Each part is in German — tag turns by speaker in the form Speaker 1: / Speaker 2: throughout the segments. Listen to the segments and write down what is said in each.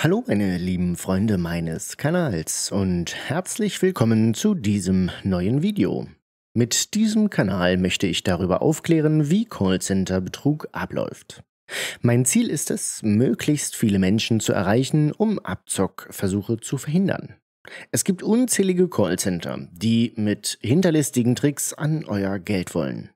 Speaker 1: Hallo meine lieben Freunde meines Kanals und herzlich willkommen zu diesem neuen Video. Mit diesem Kanal möchte ich darüber aufklären, wie Callcenter-Betrug abläuft. Mein Ziel ist es, möglichst viele Menschen zu erreichen, um Abzockversuche zu verhindern. Es gibt unzählige Callcenter, die mit hinterlistigen Tricks an euer Geld wollen.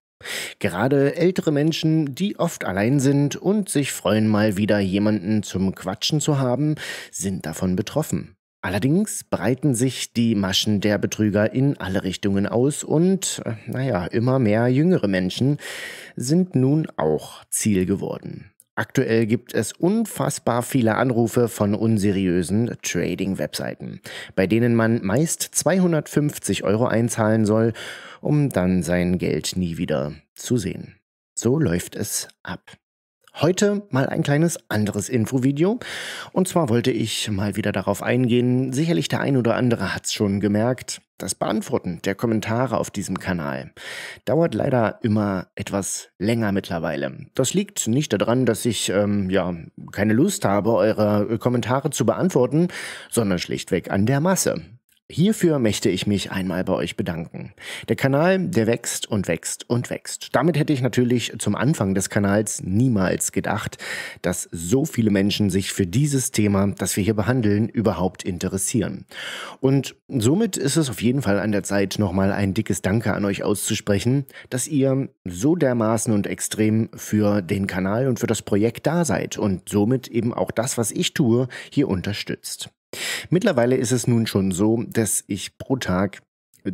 Speaker 1: Gerade ältere Menschen, die oft allein sind und sich freuen, mal wieder jemanden zum Quatschen zu haben, sind davon betroffen. Allerdings breiten sich die Maschen der Betrüger in alle Richtungen aus und, äh, naja, immer mehr jüngere Menschen sind nun auch Ziel geworden. Aktuell gibt es unfassbar viele Anrufe von unseriösen Trading-Webseiten, bei denen man meist 250 Euro einzahlen soll, um dann sein Geld nie wieder zu sehen. So läuft es ab. Heute mal ein kleines anderes Infovideo. Und zwar wollte ich mal wieder darauf eingehen, sicherlich der ein oder andere hat's schon gemerkt, das Beantworten der Kommentare auf diesem Kanal dauert leider immer etwas länger mittlerweile. Das liegt nicht daran, dass ich ähm, ja keine Lust habe, eure Kommentare zu beantworten, sondern schlichtweg an der Masse. Hierfür möchte ich mich einmal bei euch bedanken. Der Kanal, der wächst und wächst und wächst. Damit hätte ich natürlich zum Anfang des Kanals niemals gedacht, dass so viele Menschen sich für dieses Thema, das wir hier behandeln, überhaupt interessieren. Und somit ist es auf jeden Fall an der Zeit, nochmal ein dickes Danke an euch auszusprechen, dass ihr so dermaßen und extrem für den Kanal und für das Projekt da seid und somit eben auch das, was ich tue, hier unterstützt. Mittlerweile ist es nun schon so, dass ich pro Tag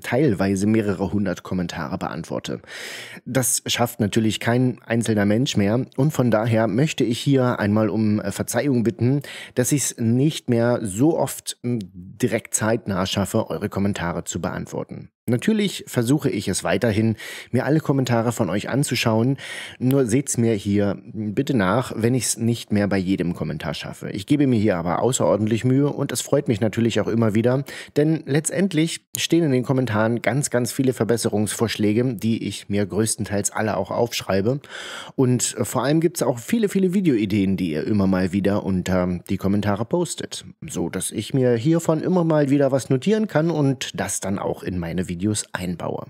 Speaker 1: teilweise mehrere hundert Kommentare beantworte. Das schafft natürlich kein einzelner Mensch mehr und von daher möchte ich hier einmal um äh, Verzeihung bitten, dass ich es nicht mehr so oft hm, direkt zeitnah schaffe, eure Kommentare zu beantworten. Natürlich versuche ich es weiterhin, mir alle Kommentare von euch anzuschauen, nur seht's mir hier bitte nach, wenn ich es nicht mehr bei jedem Kommentar schaffe. Ich gebe mir hier aber außerordentlich Mühe und es freut mich natürlich auch immer wieder, denn letztendlich stehen in den Kommentaren ganz, ganz viele Verbesserungsvorschläge, die ich mir größtenteils alle auch aufschreibe. Und vor allem gibt's auch viele, viele Videoideen, die ihr immer mal wieder unter die Kommentare postet, so dass ich mir hiervon immer mal wieder was notieren kann und das dann auch in meine Videos Videos einbaue.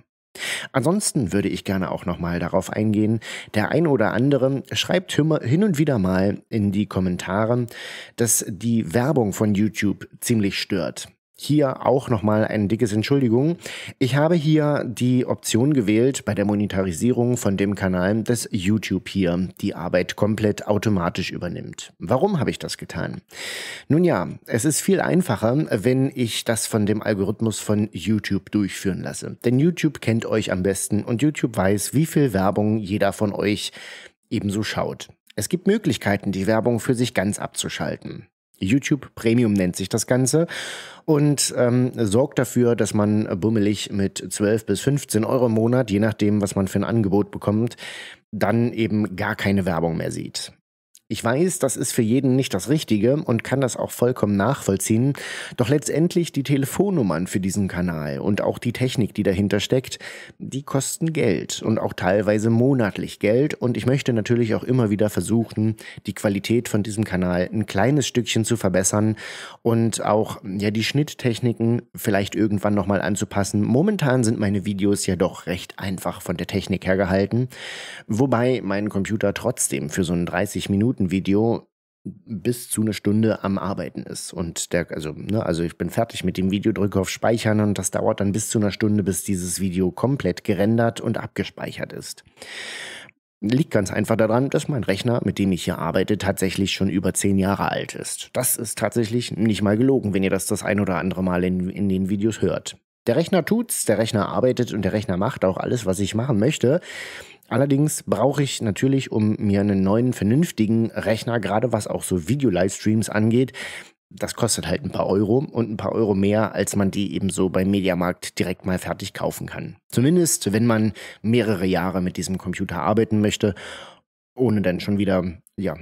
Speaker 1: Ansonsten würde ich gerne auch nochmal darauf eingehen. Der ein oder andere schreibt hin und wieder mal in die Kommentare, dass die Werbung von YouTube ziemlich stört. Hier auch nochmal ein dickes Entschuldigung. Ich habe hier die Option gewählt bei der Monetarisierung von dem Kanal, dass YouTube hier die Arbeit komplett automatisch übernimmt. Warum habe ich das getan? Nun ja, es ist viel einfacher, wenn ich das von dem Algorithmus von YouTube durchführen lasse. Denn YouTube kennt euch am besten und YouTube weiß, wie viel Werbung jeder von euch ebenso schaut. Es gibt Möglichkeiten, die Werbung für sich ganz abzuschalten. YouTube Premium nennt sich das Ganze und ähm, sorgt dafür, dass man bummelig mit 12 bis 15 Euro im Monat, je nachdem, was man für ein Angebot bekommt, dann eben gar keine Werbung mehr sieht. Ich weiß, das ist für jeden nicht das Richtige und kann das auch vollkommen nachvollziehen, doch letztendlich die Telefonnummern für diesen Kanal und auch die Technik, die dahinter steckt, die kosten Geld und auch teilweise monatlich Geld und ich möchte natürlich auch immer wieder versuchen, die Qualität von diesem Kanal ein kleines Stückchen zu verbessern und auch ja die Schnitttechniken vielleicht irgendwann nochmal anzupassen. Momentan sind meine Videos ja doch recht einfach von der Technik her gehalten, wobei mein Computer trotzdem für so einen 30 Minuten Minuten Video bis zu einer Stunde am Arbeiten ist. Und der, also, ne, also ich bin fertig mit dem Video, drücke auf Speichern und das dauert dann bis zu einer Stunde, bis dieses Video komplett gerendert und abgespeichert ist. Liegt ganz einfach daran, dass mein Rechner, mit dem ich hier arbeite, tatsächlich schon über zehn Jahre alt ist. Das ist tatsächlich nicht mal gelogen, wenn ihr das das ein oder andere Mal in, in den Videos hört. Der Rechner tut's, der Rechner arbeitet und der Rechner macht auch alles, was ich machen möchte. Allerdings brauche ich natürlich, um mir einen neuen vernünftigen Rechner, gerade was auch so Video-Livestreams angeht, das kostet halt ein paar Euro und ein paar Euro mehr, als man die eben so beim Mediamarkt direkt mal fertig kaufen kann. Zumindest, wenn man mehrere Jahre mit diesem Computer arbeiten möchte, ohne dann schon wieder ja,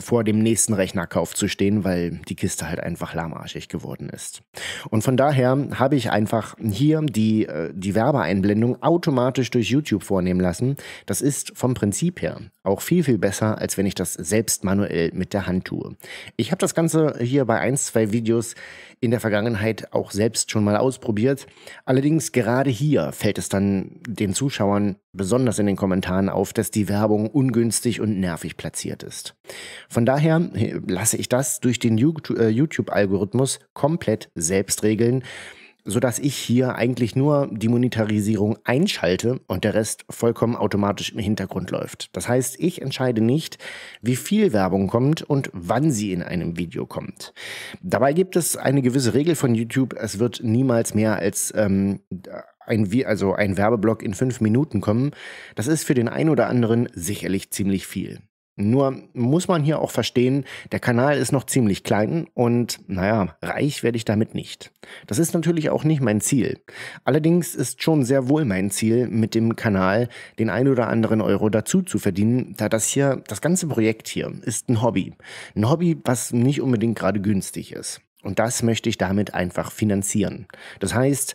Speaker 1: vor dem nächsten Rechnerkauf zu stehen, weil die Kiste halt einfach lahmarschig geworden ist. Und von daher habe ich einfach hier die, äh, die Werbeeinblendung automatisch durch YouTube vornehmen lassen. Das ist vom Prinzip her auch viel, viel besser, als wenn ich das selbst manuell mit der Hand tue. Ich habe das Ganze hier bei ein, zwei Videos in der Vergangenheit auch selbst schon mal ausprobiert. Allerdings gerade hier fällt es dann den Zuschauern besonders in den Kommentaren auf, dass die Werbung ungünstig und nervig platziert ist. Von daher lasse ich das durch den äh, YouTube-Algorithmus komplett selbst regeln, sodass ich hier eigentlich nur die Monetarisierung einschalte und der Rest vollkommen automatisch im Hintergrund läuft. Das heißt, ich entscheide nicht, wie viel Werbung kommt und wann sie in einem Video kommt. Dabei gibt es eine gewisse Regel von YouTube, es wird niemals mehr als ähm, ein, also ein Werbeblock in fünf Minuten kommen, das ist für den einen oder anderen sicherlich ziemlich viel. Nur muss man hier auch verstehen, der Kanal ist noch ziemlich klein und naja, reich werde ich damit nicht. Das ist natürlich auch nicht mein Ziel. Allerdings ist schon sehr wohl mein Ziel, mit dem Kanal den ein oder anderen Euro dazu zu verdienen, da das hier, das ganze Projekt hier ist ein Hobby. Ein Hobby, was nicht unbedingt gerade günstig ist. Und das möchte ich damit einfach finanzieren. Das heißt,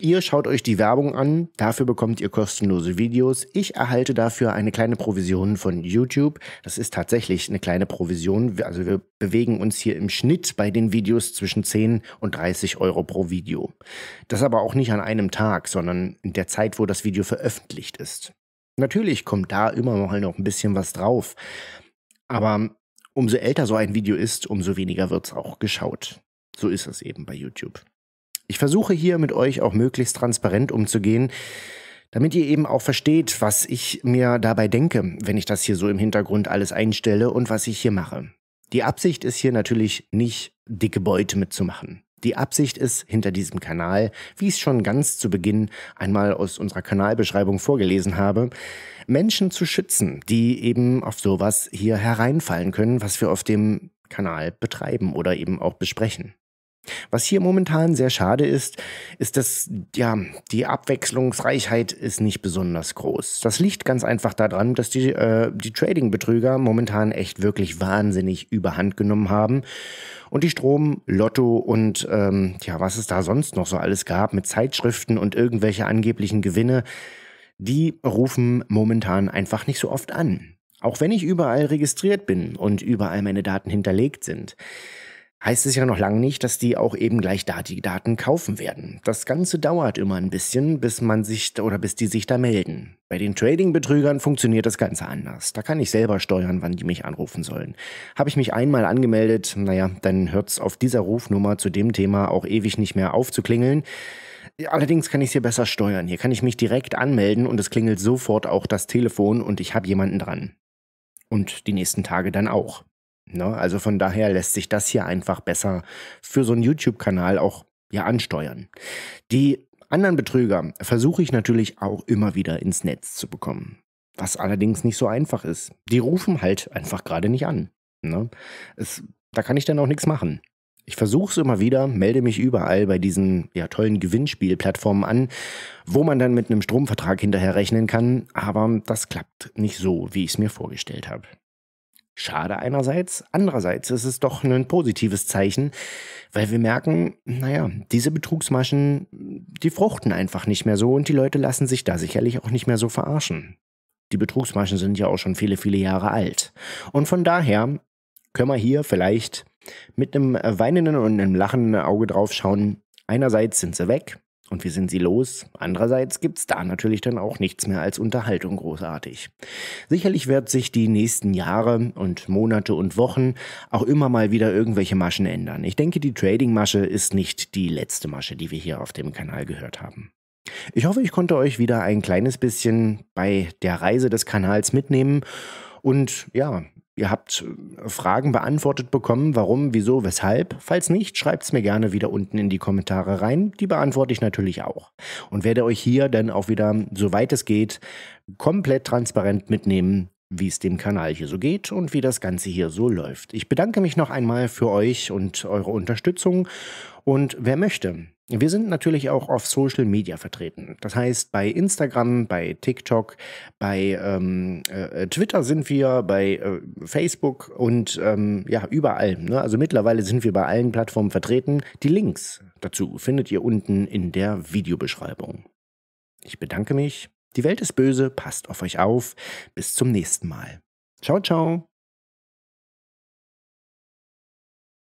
Speaker 1: Ihr schaut euch die Werbung an, dafür bekommt ihr kostenlose Videos. Ich erhalte dafür eine kleine Provision von YouTube. Das ist tatsächlich eine kleine Provision. Also wir bewegen uns hier im Schnitt bei den Videos zwischen 10 und 30 Euro pro Video. Das aber auch nicht an einem Tag, sondern in der Zeit, wo das Video veröffentlicht ist. Natürlich kommt da immer mal noch ein bisschen was drauf. Aber umso älter so ein Video ist, umso weniger wird es auch geschaut. So ist es eben bei YouTube. Ich versuche hier mit euch auch möglichst transparent umzugehen, damit ihr eben auch versteht, was ich mir dabei denke, wenn ich das hier so im Hintergrund alles einstelle und was ich hier mache. Die Absicht ist hier natürlich nicht, dicke Beute mitzumachen. Die Absicht ist hinter diesem Kanal, wie ich es schon ganz zu Beginn einmal aus unserer Kanalbeschreibung vorgelesen habe, Menschen zu schützen, die eben auf sowas hier hereinfallen können, was wir auf dem Kanal betreiben oder eben auch besprechen. Was hier momentan sehr schade ist, ist, dass ja, die Abwechslungsreichheit ist nicht besonders groß. Das liegt ganz einfach daran, dass die, äh, die Trading-Betrüger momentan echt wirklich wahnsinnig überhand genommen haben und die Strom, Lotto und ähm, ja, was es da sonst noch so alles gab mit Zeitschriften und irgendwelche angeblichen Gewinne, die rufen momentan einfach nicht so oft an. Auch wenn ich überall registriert bin und überall meine Daten hinterlegt sind heißt es ja noch lange nicht, dass die auch eben gleich da die Daten kaufen werden. Das Ganze dauert immer ein bisschen, bis man sich oder bis die sich da melden. Bei den Trading-Betrügern funktioniert das Ganze anders. Da kann ich selber steuern, wann die mich anrufen sollen. Habe ich mich einmal angemeldet, naja, dann hört es auf dieser Rufnummer zu dem Thema auch ewig nicht mehr aufzuklingeln. Allerdings kann ich es hier besser steuern. Hier kann ich mich direkt anmelden und es klingelt sofort auch das Telefon und ich habe jemanden dran. Und die nächsten Tage dann auch. Ne? Also von daher lässt sich das hier einfach besser für so einen YouTube-Kanal auch ja ansteuern. Die anderen Betrüger versuche ich natürlich auch immer wieder ins Netz zu bekommen. Was allerdings nicht so einfach ist. Die rufen halt einfach gerade nicht an. Ne? Es, da kann ich dann auch nichts machen. Ich versuche es immer wieder, melde mich überall bei diesen ja, tollen Gewinnspielplattformen an, wo man dann mit einem Stromvertrag hinterher rechnen kann, aber das klappt nicht so, wie ich es mir vorgestellt habe. Schade einerseits, andererseits ist es doch ein positives Zeichen, weil wir merken, naja, diese Betrugsmaschen, die fruchten einfach nicht mehr so und die Leute lassen sich da sicherlich auch nicht mehr so verarschen. Die Betrugsmaschen sind ja auch schon viele, viele Jahre alt. Und von daher können wir hier vielleicht mit einem weinenden und einem lachenden Auge drauf schauen. Einerseits sind sie weg, und wir sind sie los. Andererseits gibt's da natürlich dann auch nichts mehr als Unterhaltung großartig. Sicherlich wird sich die nächsten Jahre und Monate und Wochen auch immer mal wieder irgendwelche Maschen ändern. Ich denke, die Trading-Masche ist nicht die letzte Masche, die wir hier auf dem Kanal gehört haben. Ich hoffe, ich konnte euch wieder ein kleines bisschen bei der Reise des Kanals mitnehmen und ja, Ihr habt äh, Fragen beantwortet bekommen, warum, wieso, weshalb. Falls nicht, schreibt es mir gerne wieder unten in die Kommentare rein. Die beantworte ich natürlich auch. Und werde euch hier dann auch wieder, soweit es geht, komplett transparent mitnehmen, wie es dem Kanal hier so geht und wie das Ganze hier so läuft. Ich bedanke mich noch einmal für euch und eure Unterstützung. Und wer möchte, wir sind natürlich auch auf Social Media vertreten. Das heißt, bei Instagram, bei TikTok, bei ähm, äh, äh, Twitter sind wir, bei äh, Facebook und ähm, ja, überall. Ne? Also mittlerweile sind wir bei allen Plattformen vertreten. Die Links dazu findet ihr unten in der Videobeschreibung. Ich bedanke mich. Die Welt ist böse, passt auf euch auf. Bis zum nächsten Mal. Ciao, ciao.